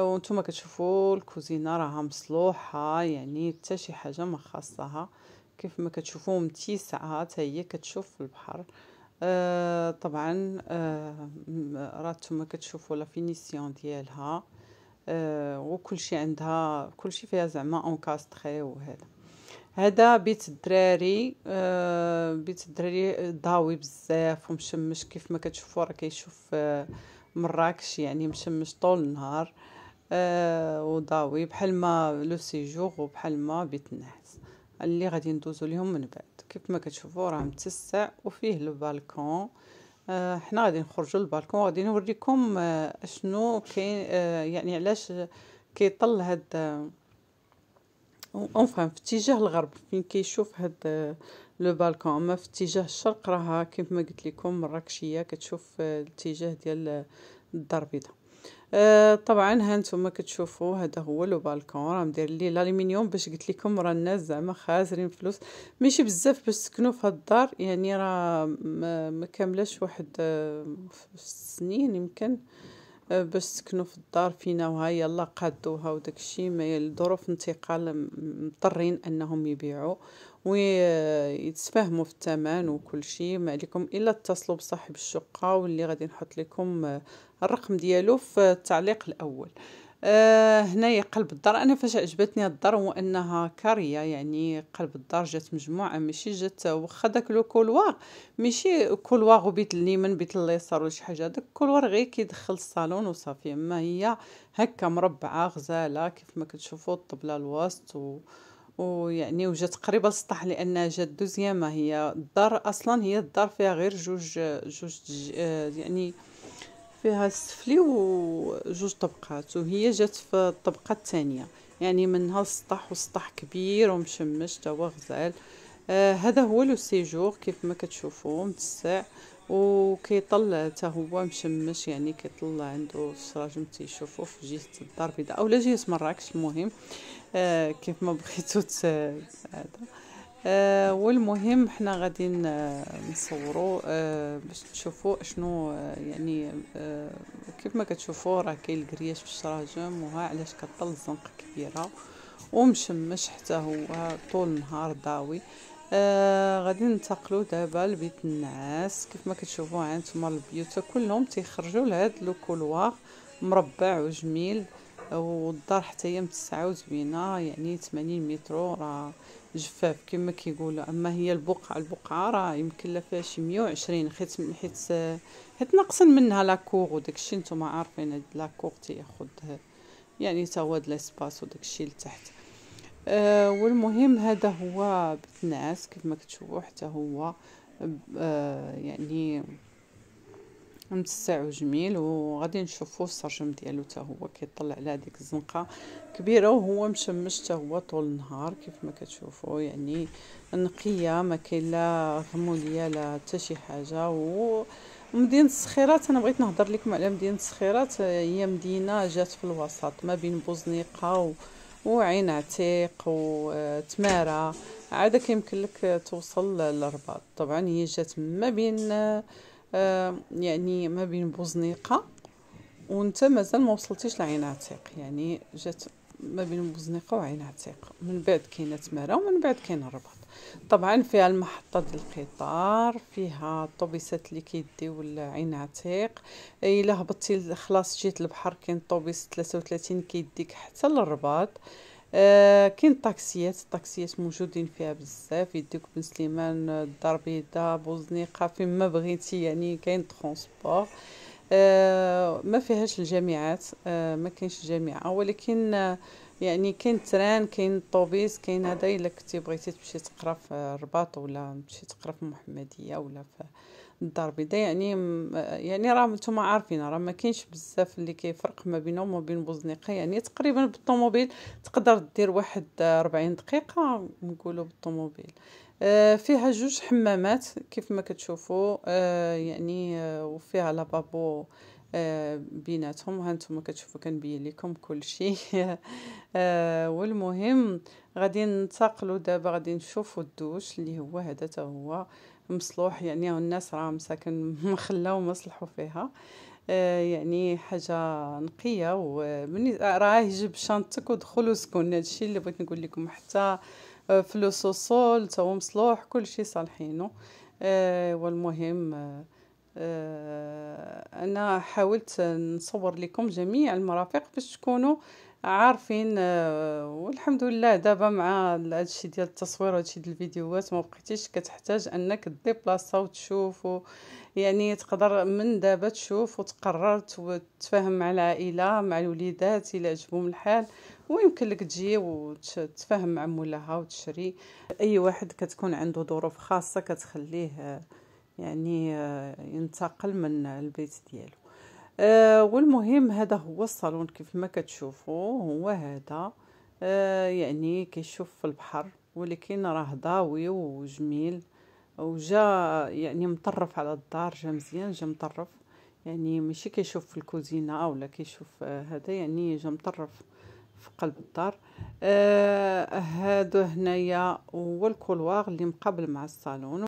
وانتم كتشوفوا الكوزينه راها مصلوحه يعني حتى شي حاجه ما خاصها كيف ما كتشوفوا متسعه حتى هي كتشوف في البحر آه طبعا آه راه نتوما كتشوفوا لا فينيسيون ديالها آه وكل شيء عندها كل شيء فيها زعما اونكاستري وهذا هذا بيت الدراري آه بيت الدراري ضاوي بزاف ومشمش كيف ما كتشوفوا راه كيشوف آه مراكش يعني مشمش طول النهار آه آه، وضاوي بحال ما لو سيجور وبحال ما بيت الناس اللي غادي ندوزو ليهم من بعد كيف ما كتشوفوا راه متسع وفيه البالكون آه حنا غادي نخرجوا للبالكون غادي نوريكم آه، اشنو كاين آه، يعني علاش كيطل هاد آه في اتجاه الغرب فين كيشوف هاد لو بالكون اما في اتجاه الشرق راها كيف ما قلت لكم مراكشيه كتشوف الاتجاه ديال الدار البيضاء آه طبعا ها نتوما كتشوفوا هذا هو لو بالكون راه مدير لي الالومنيوم باش قلت لكم راه الناس زعما خاسرين فلوس ماشي بزاف باش تسكنوا في هاد الدار يعني راه ما كاملاش واحد آه، سنين يمكن أه، باش سكنوا في الدار فينا وهاي يلا قادوها وداكشي ما الظروف انتقال مضطرين انهم يبيعوا ويتفاهموا في الثمن وكل شيء ما عليكم الا اتصلوا بصاحب الشقه واللي غادي نحط لكم أه، الرقم ديالو في التعليق الاول آه هنايا قلب الدار انا فاش عجبتني الدار هو انها كاريه يعني قلب الدار جات مجموعه ماشي جات واخا داك لو كولوار ماشي كولوار وبيت اليمين بيت اليسار ولا شي حاجه داك كولوار غير كيدخل الصالون وصافي اما هي هكا مربعه غزاله كيف ما كتشوفوا الطبله الوسط و ويعني وجات قريبه للسطح لانها جات دوزيام هي الدار اصلا هي الدار فيها غير جوج جوج آه، يعني فيها السفلي وجوج طبقات وهي جات في الطبقه الثانيه يعني منها السطح وسطح كبير ومشمش تا هو غزال آه هذا هو لو سيجور كيف ما كتشوفوا متسع وكيطلع حتى هو مشمش يعني كيطلع عنده الشراجم تيشوفوا في جهه الدار البيضاء اولا جهه مراكش المهم آه كيف ما بغيتو هذا آه، والمهم حنا غادي آه، نصوروا آه، باش تشوفو شنو يعني كيف ما كتشوفوا راه كاين الكرياش في الشراجم وها علاش كطل زنقه كبيره ومشمش حتى هو طول النهار ضاوي آه غادي ننتقلوا دابا لبيت النعاس كيف ما كتشوفوا عندكم البيوت كلهم تيخرجوا لهاد لو كولوار مربع وجميل آه والدار حتى هي متسعه وزوينه يعني 80 مترو راه جفاف كما كيقولوا اما هي البقعه البقعه راه يمكن لها فيها شي 120 حيت حيت حيت ناقصن منها لاكور وداكشي نتوما عارفين هاد لاكور تياخد يعني تا هو هاد سباس وداكشي لتحت أه والمهم هذا هو بتناس كيف ما كتشوفوا حتى هو أه يعني متساعو جميل وغادي نشوفو السرجم ديالو حتى هو كيطلع على هذيك الزنقه كبيره وهو مشمش حتى هو طول النهار كيف ما كتشوفوا يعني نقيه ما كاين لا غموليه لا حتى شي حاجه و مدينه الصخيرات انا بغيت نهضر لكم على مدينه الصخيرات هي مدينه جات في الوسط ما بين بوزنيقه و... وعين عتيق وتماره عاده كيمكن لك توصل للرباط طبعا هي جات ما بين يعني ما بين بوزنيقه وانت مازال ما وصلتيش لعين عتيق يعني جات ما بين بوزنيقه وعين عتيق من بعد كاينه تماره ومن بعد كاين الرباط طبعا فيها المحطه ديال القطار فيها الطوبيسات اللي كيديو لعين عتيق الا هبطتي خلاص جيت البحر كاين طوبيس 33 كيديك حتى للرباط آه، كاين الطاكسيات الطاكسيات موجودين فيها بزاف يديك بن سليمان آه، الدار البيضاء بوزنيقه فين ما بغيتي يعني كاين ترونسبور آه، ما فيهاش الجامعات ما كاينش الجامعه ولكن يعني كاين تران كاين الطوبيس كاين هذا الا كنتي بغيتي تمشي تقرا في الرباط ولا تمشي تقرا في المحمديه ولا في الدار البيضاء يعني يعني راه نتوما عارفين راه ما كاينش بزاف اللي كيفرق ما بينهم وبين بين بوزنيقه يعني تقريبا بالطوموبيل تقدر دير واحد 40 دقيقه نقولوا بالطوموبيل آه، فيها جوج حمامات كيف ما كتشوفوا آه، يعني آه، وفيها لابابو بيناتهم ها نتوما كتشوفوا كنبين لكم كل شيء والمهم غادي ننتقلوا دابا غادي نشوفوا الدوش اللي هو هذا هو مصلوح يعني الناس راه مساكن مخلة ومصلحوا فيها آه، يعني حاجة نقية ومن راه يجيب شنطتك ودخل وسكن هادشي اللي بغيت نقول لكم حتى آه، فلوس وصول تا مصلوح مصلوح كلشي صالحينو آه، والمهم انا حاولت نصور لكم جميع المرافق باش تكونوا عارفين آه، والحمد لله دابا مع هادشي ديال التصوير وهادشي ديال الفيديوهات ما بقيتيش كتحتاج انك ديبلاصا وتشوف و يعني تقدر من دابا تشوف وتقرر وتفاهم مع العائله مع الوليدات الا عجبهم الحال ويمكن لك تجي وتتفاهم مع مولاها وتشري اي واحد كتكون عنده ظروف خاصه كتخليه آه، يعني آه، ينتقل من البيت ديالو آه والمهم هذا هو الصالون كيف ما كتشوفوا هو هذا آه يعني كيشوف في البحر ولكن راه ضاوي وجميل وجا يعني مطرف على الدار جا مزيان جا مطرف يعني ماشي كيشوف في الكوزينه ولا كيشوف آه هذا يعني جا مطرف في قلب الدار آه هادو هنايا هو الكولوار اللي مقابل مع الصالون